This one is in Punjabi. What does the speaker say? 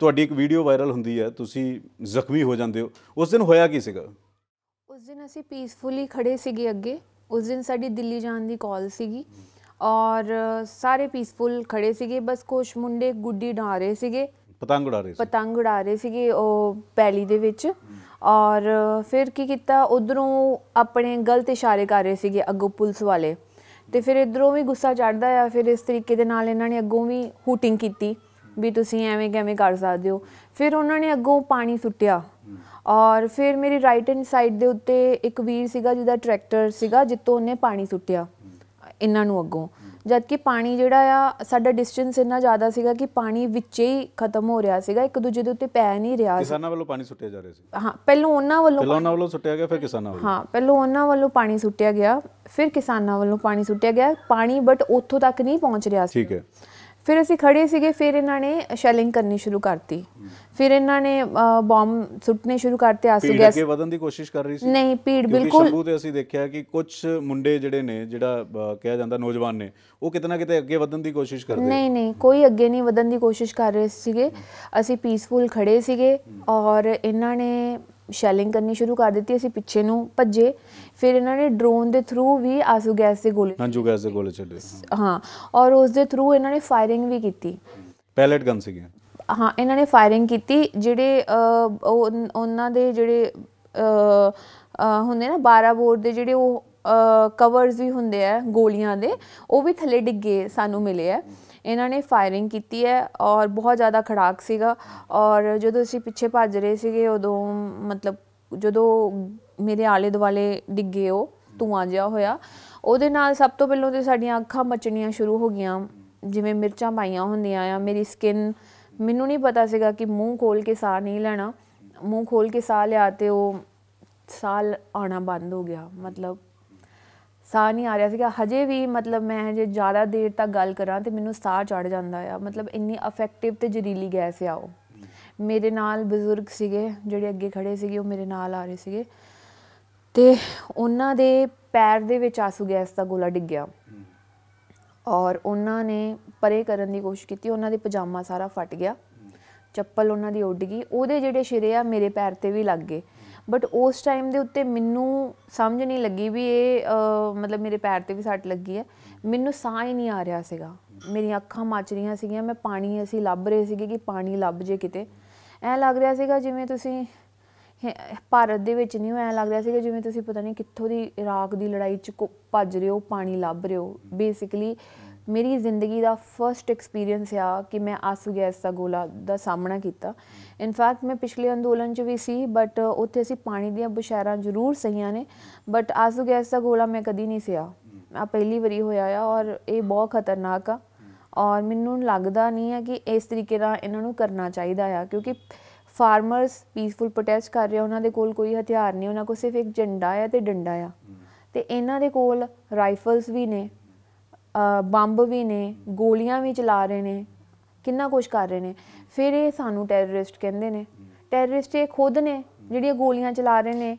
ਤੁਹਾਡੀ ਇੱਕ ਵੀਡੀਓ ਵਾਇਰਲ ਹੁੰਦੀ ਹੈ ਤੁਸੀਂ ਜ਼ਖਮੀ ਹੋ ਜਾਂਦੇ ਹੋ ਉਸ ਦਿਨ ਹੋਇਆ ਕੀ ਸੀਗਾ ਉਸ ਦਿਨ ਅਸੀਂ ਪੀਸਫੁਲੀ ਖੜੇ ਸੀਗੇ ਅੱਗੇ ਉਸ ਦਿਨ ਸਾਡੀ ਦਿੱਲੀ ਜਾਣ ਦੀ ਕਾਲ ਸੀਗੀ ਔਰ ਸਾਰੇ ਪੀਸਫੁਲ ਖੜੇ ਸੀਗੇ ਬਸ ਕੁਛ ਮੁੰਡੇ ਗੁੱਡੀ ਢਾ ਰਹੇ ਸੀਗੇ ਪਤੰਗ ਉਡਾ ਰਹੇ ਸੀ ਪਤੰਗ ਉਡਾ ਰਹੇ ਸੀਗੇ ਉਹ ਪੈਲੀ ਦੇ ਵਿੱਚ ਔਰ ਫਿਰ ਕੀ ਕੀਤਾ ਉਧਰੋਂ ਆਪਣੇ ਗਲਤ ਇਸ਼ਾਰੇ ਕਰ ਰਹੇ ਸੀਗੇ ਅੱਗੋਂ ਪੁਲਿਸ ਵਾਲੇ ਤੇ ਫਿਰ ਇਧਰੋਂ ਵੀ ਗੁੱਸਾ ਚੜਦਾ ਆ ਫਿਰ ਇਸ ਤਰੀਕੇ ਦੇ ਨਾਲ ਇਹਨਾਂ ਨੇ ਅੱਗੋਂ ਵੀ ਹੂਟਿੰਗ ਕੀਤੀ ਵੀ ਤੁਸੀਂ ਐਵੇਂ ਕਿਵੇਂ ਕਰ ਸਕਦੇ ਹੋ ਫਿਰ ਉਹਨਾਂ ਨੇ ਅੱਗੋਂ ਪਾਣੀ ਸੁੱਟਿਆ ਔਰ ਫਿਰ ਮੇਰੀ ਰਾਈਟ ਹੈਂਡ ਸਾਈਡ ਦੇ ਉੱਤੇ ਇੱਕ ਵੀਰ ਸੀਗਾ ਜਿਹਦਾ ਟਰੈਕਟਰ ਸੀਗਾ ਜਿੱਤੋਂ ਉਹਨੇ ਪਾਣੀ ਸੁੱਟਿਆ ਇਹਨਾਂ ਨੂੰ ਅੱਗੋਂ ਜਦ ਕਿ ਪਾਣੀ ਜਿਹੜਾ ਆ ਸਾਡਾ ਡਿਸਟੈਂਸ ਇੰਨਾ ਜ਼ਿਆਦਾ ਸੀਗਾ ਕਿ ਪਾਣੀ ਵਿੱਚੇ ਹੀ ਖਤਮ ਹੋ ਰਿਹਾ ਸੀਗਾ ਇੱਕ ਦੂਜੇ ਦੇ ਉੱਤੇ ਪੈ ਨਹੀਂ ਰਿਹਾ ਕਿਸਾਨਾਂ ਵੱਲੋਂ ਪਾਣੀ ਸੁੱਟਿਆ ਜਾ ਰਿਹਾ ਸੀ ਹਾਂ ਪਹਿਲਾਂ ਉਹਨਾਂ ਵੱਲੋਂ ਪਹਿਲੋਂ ਉਹਨਾਂ ਵੱਲੋਂ ਸੁੱਟਿਆ ਗਿਆ ਫਿਰ ਕਿਸਾਨਾਂ ਵੱਲੋਂ ਹਾਂ ਪਹਿਲਾਂ ਉਹਨਾਂ ਵੱਲੋਂ ਪਾਣੀ ਸੁੱਟਿਆ ਗਿਆ ਫਿਰ ਕਿਸਾਨਾਂ ਵੱਲੋਂ ਪਾਣੀ ਸੁੱਟਿਆ ਗਿਆ ਪਾਣੀ ਬਟ ਉੱਥੋਂ ਤੱਕ ਨਹੀਂ ਪਹੁੰਚ ਰਿਹਾ ਸੀ ਠੀਕ ਹੈ ਫਿਰ ਅਸੀਂ ਖੜੇ ਸੀਗੇ ਫਿਰ ਇਹਨਾਂ ਨੇ ਸ਼ੈਲਿੰਗ ਕਰਨੀ ਸ਼ੁਰੂ ਕਰਤੀ ਫਿਰ ਇਹਨਾਂ ਨੇ ਬੰਬ ਸੁੱਟਨੇ ਸ਼ੁਰੂ ਕਰਤੇ ਆਸੂ ਗੈਸ ਅੱਗੇ ਵਧਣ ਦੀ ਕੋਸ਼ਿਸ਼ ਕਰ ਰਹੀ ਸੀ ਨਹੀਂ ਭੀੜ ਬਿਲਕੁਲ ਸ਼ੰਭੂ ਤੇ ਅਸੀਂ ਦੇਖਿਆ ਕਿ ਕੁਝ ਮੁੰਡੇ ਜਿਹੜੇ ਨੇ ਜਿਹੜਾ ਕਿਹਾ ਜਾਂਦਾ ਨੌਜਵਾਨ ਨੇ ਉਹ ਕਿਤਨਾ ਕਿਤੇ ਅੱਗੇ ਵਧਣ ਦੀ ਕੋਸ਼ਿਸ਼ ਕਰਦੇ ਨਹੀਂ ਨਹੀਂ ਕੋਈ ਅੱਗੇ ਨਹੀਂ ਵਧਣ ਦੀ ਕੋਸ਼ਿਸ਼ ਕਰ ਰਹੇ ਸੀਗੇ ਅਸੀਂ ਪੀਸਫੁਲ ਖੜੇ ਸੀਗੇ ਔਰ ਇਹਨਾਂ ਨੇ ਸ਼ੈਲਿੰਗ ਕਰਨੀ ਸ਼ੁਰੂ ਕਰ ਦਿੱਤੀ ਅਸੀਂ ਪਿੱਛੇ ਨੂੰ ਭੱਜੇ ਫਿਰ ਇਹਨਾਂ ਨੇ ਡਰੋਨ ਦੇ ਥਰੂ ਵੀ ਆਸੂ ਗੈਸ ਦੇ ਗੋਲੇ ਜੋ ਗੈਸ ਦੇ ਗੋਲੇ ਚੱਲੇ ਹਾਂ ਔਰ ਉਸ ਦੇ ਥਰੂ ਇਹਨਾਂ ਨੇ ਫਾਇਰਿੰਗ ਵੀ ਕੀਤੀ ਪੈਲਟ ਗਨ ਸੀਗੇ ਹਾਂ ਇਹਨਾਂ ਨੇ ਫਾਇਰਿੰਗ ਕੀਤੀ ਜਿਹੜੇ ਉਹਨਾਂ ਦੇ ਜਿਹੜੇ ਹੁੰਦੇ ਨਾ 12 ਬੋਰ ਦੇ ਜਿਹੜੇ ਉਹ ਕਵਰਸ ਵੀ ਹੁੰਦੇ ਆ ਗੋਲੀਆਂ ਦੇ ਉਹ ਵੀ ਥੱਲੇ ਡਿੱਗੇ ਸਾਨੂੰ ਮਿਲੇ ਆ ਇਹਨਾਂ ਨੇ ਫਾਇਰਿੰਗ ਕੀਤੀ ਹੈ ਔਰ ਬਹੁਤ ਜ਼ਿਆਦਾ ਖੜਾਕ ਸੀਗਾ ਔਰ ਜਦੋਂ ਅਸੀਂ ਪਿੱਛੇ ਭੱਜ ਰਹੇ ਸੀਗੇ ਉਦੋਂ ਮਤਲਬ ਜਦੋਂ ਮੇਰੇ ਆਲੇ ਦੁਆਲੇ ਡਿੱਗੇ ਉਹ ਧੂਆਂ ਜਿਹਾ ਹੋਇਆ ਉਹਦੇ ਨਾਲ ਸਭ ਤੋਂ ਪਹਿਲਾਂ ਤੇ ਸਾਡੀਆਂ ਅੱਖਾਂ ਮਚਣੀਆਂ ਸ਼ੁਰੂ ਹੋ ਗਈਆਂ ਜਿਵੇਂ ਮਿਰਚਾਂ ਪਾਈਆਂ ਹੁੰਦੀਆਂ ਆ ਮੇਰੀ ਸਕਿਨ ਮੈਨੂੰ ਨਹੀਂ ਪਤਾ ਸੀਗਾ ਕਿ ਮੂੰਹ ਖੋਲ ਕੇ ਸਾਹ ਨਹੀਂ ਲੈਣਾ ਮੂੰਹ ਖੋਲ ਕੇ ਸਾਹ ਲਿਆ ਤੇ ਉਹ ਸਾਹ ਆਣਾ ਬੰਦ ਹੋ ਗਿਆ ਮਤਲਬ ਸਾਹ ਨਹੀਂ ਆ ਰਿਹਾ ਸੀਗਾ ਹਜੇ ਵੀ ਮਤਲਬ ਮੈਂ ਜੇ ਜ਼ਿਆਦਾ ਦੇਰ ਤੱਕ ਗੱਲ ਕਰਾਂ ਤੇ ਮੈਨੂੰ ਸਾਹ ਚੜ ਜਾਂਦਾ ਆ ਮਤਲਬ ਇੰਨੀ ਅਫੈਕਟਿਵ ਤੇ ਜ਼ਰੀਲੀ ਗੈਸ ਆ ਉਹ ਮੇਰੇ ਨਾਲ ਬਜ਼ੁਰਗ ਸੀਗੇ ਜਿਹੜੇ ਅੱਗੇ ਖੜੇ ਸੀਗੇ ਉਹ ਮੇਰੇ ਨਾਲ ਆ ਰਹੇ ਸੀਗੇ ਤੇ ਉਹਨਾਂ ਦੇ ਪੈਰ ਦੇ ਵਿੱਚ ਆਸੂ ਗੈਸ ਦਾ ਗੋਲਾ ਡਿੱਗ ਗਿਆ ਔਰ ਉਹਨਾਂ ਨੇ ਪਰੇ ਕਰਨ ਦੀ ਕੋਸ਼ਿਸ਼ ਕੀਤੀ ਉਹਨਾਂ ਦੇ ਪਜਾਮਾ ਸਾਰਾ ਫਟ ਗਿਆ ਚੱਪਲ ਉਹਨਾਂ ਦੀ ਉੱਡ ਗਈ ਉਹਦੇ ਜਿਹੜੇ ਸ਼ਿਰੇ ਆ ਮੇਰੇ ਪੈਰ ਤੇ ਵੀ ਲੱਗ ਗਏ ਬਟ ਉਸ ਟਾਈਮ ਦੇ ਉੱਤੇ ਮੈਨੂੰ ਸਮਝ ਨਹੀਂ ਲੱਗੀ ਵੀ ਇਹ ਮਤਲਬ ਮੇਰੇ ਪੈਰ ਤੇ ਵੀ ਸੱਟ ਲੱਗੀ ਹੈ ਮੈਨੂੰ ਸਾਹ ਹੀ ਨਹੀਂ ਆ ਰਿਹਾ ਸੀਗਾ ਮੇਰੀਆਂ ਅੱਖਾਂ ਮੱਚ ਰਹੀਆਂ ਸੀਗੀਆਂ ਮੈਂ ਪਾਣੀ ਅਸੀਂ ਲੱਭ ਰਹੇ ਸੀਗੇ ਕਿ ਪਾਣੀ ਲੱਭ ਜੇ ਕਿਤੇ ਐ ਲੱਗ ਰਿਹਾ ਸੀਗਾ ਜਿਵੇਂ ਤੁਸੀਂ ਭਾਰਤ ਦੇ ਵਿੱਚ ਨਹੀਂ ਐ ਲੱਗ ਰਿਹਾ ਸੀਗਾ ਜਿਵੇਂ ਤੁਸੀਂ ਪਤਾ ਨਹੀਂ ਕਿੱਥੋਂ ਦੀ ਇਰਾਕ ਦੀ ਲੜਾਈ 'ਚ ਭੱਜ ਰਹੇ ਹੋ ਪਾਣੀ ਲੱਭ ਰਹੇ ਹੋ ਬੇਸਿਕਲੀ ਮੇਰੀ ਜ਼ਿੰਦਗੀ ਦਾ ਫਰਸਟ ਐਕਸਪੀਰੀਅੰਸ ਆ ਕਿ ਮੈਂ ਆਸੂ ਗੈਸ ਦਾ ਗੋਲਾ ਦਾ ਸਾਹਮਣਾ ਕੀਤਾ ਇਨਫੈਕਟ ਮੈਂ ਪਿਛਲੇ ਅੰਦੋਲਨ 'ਚ ਵੀ ਸੀ ਬਟ ਉੱਥੇ ਅਸੀਂ ਪਾਣੀ ਦੀਆਂ ਬੁਸ਼ਾਰਾ ਜ਼ਰੂਰ ਸਹੀਆਂ ਨੇ ਬਟ ਆਸੂ ਗੈਸ ਦਾ ਗੋਲਾ ਮੈਂ ਕਦੀ ਨਹੀਂ ਸਿਆ ਆ ਪਹਿਲੀ ਵਾਰੀ ਹੋਇਆ ਆ ਔਰ ਇਹ ਬਹੁਤ ਖਤਰਨਾਕ ਆ ਔਰ ਮੈਨੂੰ ਲੱਗਦਾ ਨਹੀਂ ਹੈ ਕਿ ਇਸ ਤਰੀਕੇ ਨਾਲ ਇਹਨਾਂ ਨੂੰ ਕਰਨਾ ਚਾਹੀਦਾ ਆ ਕਿਉਂਕਿ ਫਾਰਮਰਸ ਪੀਸਫੁਲ ਪ੍ਰੋਟੈਸਟ ਕਰ ਰਹੇ ਉਹਨਾਂ ਦੇ ਕੋਲ ਕੋਈ ਹਥਿਆਰ ਨਹੀਂ ਉਹਨਾਂ ਕੋਲ ਸਿਰਫ ਇੱਕ ਝੰਡਾ ਆ ਤੇ ਡੰਡਾ ਆ ਤੇ ਇਹਨਾਂ ਦੇ ਕੋਲ ਰਾਈਫਲਸ ਵੀ ਨੇ ਬੰਬ ਵੀ ਨੇ ਗੋਲੀਆਂ ਵੀ ਚਲਾ ਰਹੇ ਨੇ ਕਿੰਨਾ ਕੁਝ ਕਰ ਰਹੇ ਨੇ ਫਿਰ ਇਹ ਸਾਨੂੰ ਟੈਰਰਿਸਟ ਕਹਿੰਦੇ ਨੇ ਟੈਰਰਿਸਟ ਇਹ ਖੁਦ ਨੇ ਜਿਹੜੀਆਂ ਗੋਲੀਆਂ ਚਲਾ ਰਹੇ ਨੇ